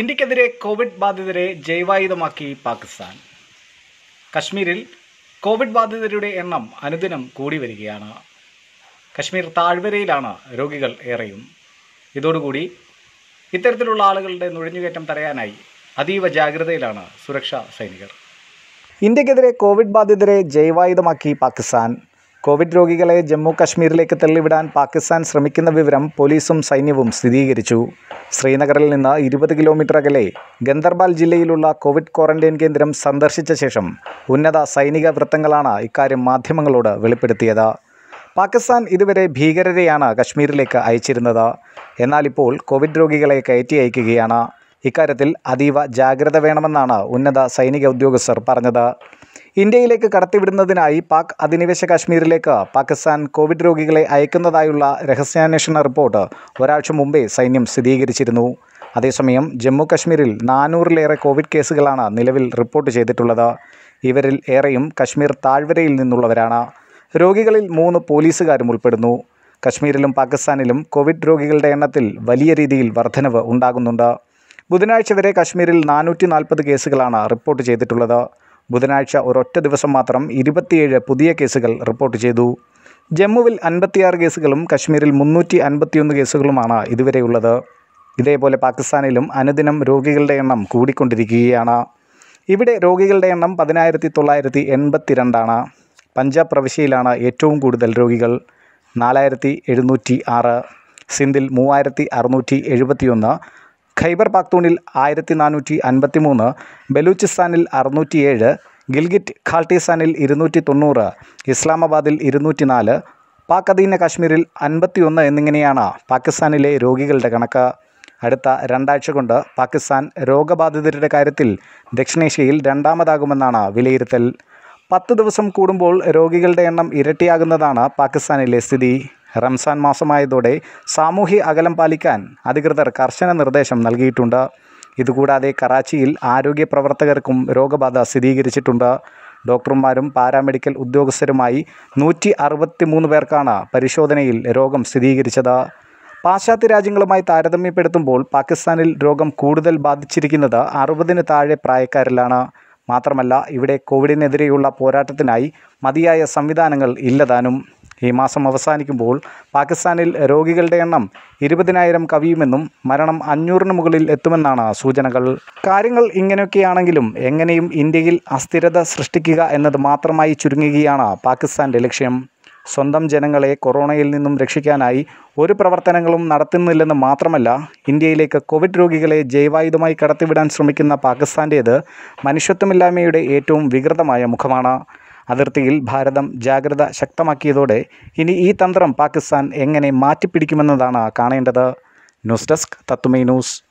ഇന്ത്യക്കെതിരെ കോവിഡ് ബാധിതരെ ജൈവായുധമാക്കി പാകിസ്ഥാൻ കശ്മീരിൽ കോവിഡ് ബാധിതരുടെ എണ്ണം അനുദിനം കൂടി വരികയാണ് കശ്മീർ താഴ്വരയിലാണ് രോഗികൾ ഏറെയും ഇതോടുകൂടി ഇത്തരത്തിലുള്ള ആളുകളുടെ നുഴഞ്ഞുകയറ്റം തടയാനായി അതീവ ജാഗ്രതയിലാണ് സുരക്ഷാ സൈനികർ ഇന്ത്യക്കെതിരെ കോവിഡ് ബാധിതരെ ജൈവായുധമാക്കി പാകിസ്ഥാൻ കോവിഡ് രോഗികളെ ജമ്മു കശ്മീരിലേക്ക് തള്ളിവിടാൻ പാകിസ്ഥാൻ ശ്രമിക്കുന്ന വിവരം പോലീസും സൈന്യവും സ്ഥിരീകരിച്ചു ശ്രീനഗറിൽ നിന്ന് ഇരുപത് കിലോമീറ്റർ അകലെ ഗന്ദർബാൽ ജില്ലയിലുള്ള കോവിഡ് ക്വാറന്റൈൻ കേന്ദ്രം സന്ദർശിച്ച ശേഷം ഉന്നത സൈനിക വൃത്തങ്ങളാണ് ഇക്കാര്യം മാധ്യമങ്ങളോട് വെളിപ്പെടുത്തിയത് പാകിസ്ഥാൻ ഇതുവരെ ഭീകരരെയാണ് കശ്മീരിലേക്ക് അയച്ചിരുന്നത് എന്നാൽ ഇപ്പോൾ കോവിഡ് രോഗികളെ കയറ്റി അയക്കുകയാണ് ഇക്കാര്യത്തിൽ അതീവ ജാഗ്രത വേണമെന്നാണ് ഉന്നത സൈനിക ഉദ്യോഗസ്ഥർ പറഞ്ഞത് ഇന്ത്യയിലേക്ക് കടത്തിവിടുന്നതിനായി പാക് അധിനിവേശ കാശ്മീരിലേക്ക് പാകിസ്ഥാൻ കോവിഡ് രോഗികളെ അയക്കുന്നതായുള്ള രഹസ്യാന്വേഷണ റിപ്പോർട്ട് ഒരാഴ്ച മുമ്പേ സൈന്യം സ്ഥിരീകരിച്ചിരുന്നു അതേസമയം ജമ്മു കശ്മീരിൽ നാനൂറിലേറെ കോവിഡ് കേസുകളാണ് നിലവിൽ റിപ്പോർട്ട് ചെയ്തിട്ടുള്ളത് ഇവരിൽ ഏറെയും കശ്മീർ താഴ്വരയിൽ നിന്നുള്ളവരാണ് രോഗികളിൽ മൂന്ന് പോലീസുകാരും ഉൾപ്പെടുന്നു കശ്മീരിലും പാകിസ്ഥാനിലും കോവിഡ് രോഗികളുടെ എണ്ണത്തിൽ വലിയ രീതിയിൽ വർധനവ് ഉണ്ടാകുന്നുണ്ട് ബുധനാഴ്ച വരെ കശ്മീരിൽ നാനൂറ്റി നാൽപ്പത് കേസുകളാണ് റിപ്പോർട്ട് ചെയ്തിട്ടുള്ളത് ബുധനാഴ്ച ഒരൊറ്റ ദിവസം മാത്രം ഇരുപത്തിയേഴ് പുതിയ കേസുകൾ റിപ്പോർട്ട് ചെയ്തു ജമ്മുവിൽ അൻപത്തിയാറ് കേസുകളും കശ്മീരിൽ മുന്നൂറ്റി അൻപത്തിയൊന്ന് കേസുകളുമാണ് ഇതുവരെയുള്ളത് ഇതേപോലെ പാകിസ്ഥാനിലും അനുദിനം രോഗികളുടെ എണ്ണം കൂടിക്കൊണ്ടിരിക്കുകയാണ് ഇവിടെ രോഗികളുടെ എണ്ണം പതിനായിരത്തി തൊള്ളായിരത്തി എൺപത്തിരണ്ടാണ് പഞ്ചാബ് പ്രവിശ്യയിലാണ് ഏറ്റവും കൂടുതൽ രോഗികൾ നാലായിരത്തി എഴുന്നൂറ്റി ആറ് സിന്ധിൽ മൂവായിരത്തി അറുന്നൂറ്റി എഴുപത്തിയൊന്ന് ഖൈബർ പാക്തൂണിൽ ആയിരത്തി നാനൂറ്റി അൻപത്തി മൂന്ന് ബലൂചിസ്ഥാനിൽ ഏഴ് ഗിൽഗിറ്റ് ഖാൾട്ടിസ്ഥാനിൽ ഇരുന്നൂറ്റി തൊണ്ണൂറ് ഇസ്ലാമാബാദിൽ ഇരുന്നൂറ്റി നാല് പാക് അധീന കാശ്മീരിൽ അൻപത്തിയൊന്ന് എന്നിങ്ങനെയാണ് പാകിസ്ഥാനിലെ രോഗികളുടെ കണക്ക് അടുത്ത രണ്ടാഴ്ച കൊണ്ട് പാകിസ്ഥാൻ രോഗബാധിതരുടെ കാര്യത്തിൽ ദക്ഷിണേഷ്യയിൽ രണ്ടാമതാകുമെന്നാണ് വിലയിരുത്തൽ പത്ത് ദിവസം കൂടുമ്പോൾ രോഗികളുടെ എണ്ണം ഇരട്ടിയാകുന്നതാണ് പാകിസ്ഥാനിലെ സ്ഥിതി റംസാൻ മാസമായതോടെ സാമൂഹ്യ അകലം പാലിക്കാൻ അധികൃതർ കർശന നിർദ്ദേശം നൽകിയിട്ടുണ്ട് ഇതുകൂടാതെ കറാച്ചിയിൽ ആരോഗ്യ പ്രവർത്തകർക്കും രോഗബാധ സ്ഥിരീകരിച്ചിട്ടുണ്ട് ഡോക്ടർമാരും പാരാമെഡിക്കൽ ഉദ്യോഗസ്ഥരുമായി നൂറ്റി മൂന്ന് പേർക്കാണ് പരിശോധനയിൽ രോഗം സ്ഥിരീകരിച്ചത് പാശ്ചാത്യ രാജ്യങ്ങളുമായി താരതമ്യപ്പെടുത്തുമ്പോൾ പാകിസ്ഥാനിൽ രോഗം കൂടുതൽ ബാധിച്ചിരിക്കുന്നത് അറുപതിന് താഴെ പ്രായക്കാരിലാണ് മാത്രമല്ല ഇവിടെ കോവിഡിനെതിരെയുള്ള പോരാട്ടത്തിനായി മതിയായ സംവിധാനങ്ങൾ ഇല്ലതാനും ഈ മാസം അവസാനിക്കുമ്പോൾ പാകിസ്ഥാനിൽ രോഗികളുടെ എണ്ണം ഇരുപതിനായിരം കവിയുമെന്നും മരണം അഞ്ഞൂറിന് മുകളിൽ എത്തുമെന്നാണ് സൂചനകൾ കാര്യങ്ങൾ ഇങ്ങനെയൊക്കെയാണെങ്കിലും എങ്ങനെയും ഇന്ത്യയിൽ അസ്ഥിരത സൃഷ്ടിക്കുക എന്നത് മാത്രമായി ചുരുങ്ങുകയാണ് പാകിസ്ഥാൻ്റെ ലക്ഷ്യം സ്വന്തം ജനങ്ങളെ കൊറോണയിൽ നിന്നും രക്ഷിക്കാനായി ഒരു പ്രവർത്തനങ്ങളും നടത്തുന്നില്ലെന്ന് മാത്രമല്ല ഇന്ത്യയിലേക്ക് കോവിഡ് രോഗികളെ ജൈവായുധമായി കടത്തിവിടാൻ ശ്രമിക്കുന്ന പാകിസ്ഥാൻ്റേത് മനുഷ്യത്വമില്ലായ്മയുടെ ഏറ്റവും വികൃതമായ മുഖമാണ് അതിർത്തിയിൽ ഭാരതം ജാഗ്രത ശക്തമാക്കിയതോടെ ഇനി ഈ തന്ത്രം പാകിസ്ഥാൻ എങ്ങനെ മാറ്റിപ്പിടിക്കുമെന്നതാണ് കാണേണ്ടത് ന്യൂസ് ഡെസ്ക് തത്തുമൈ ന്യൂസ്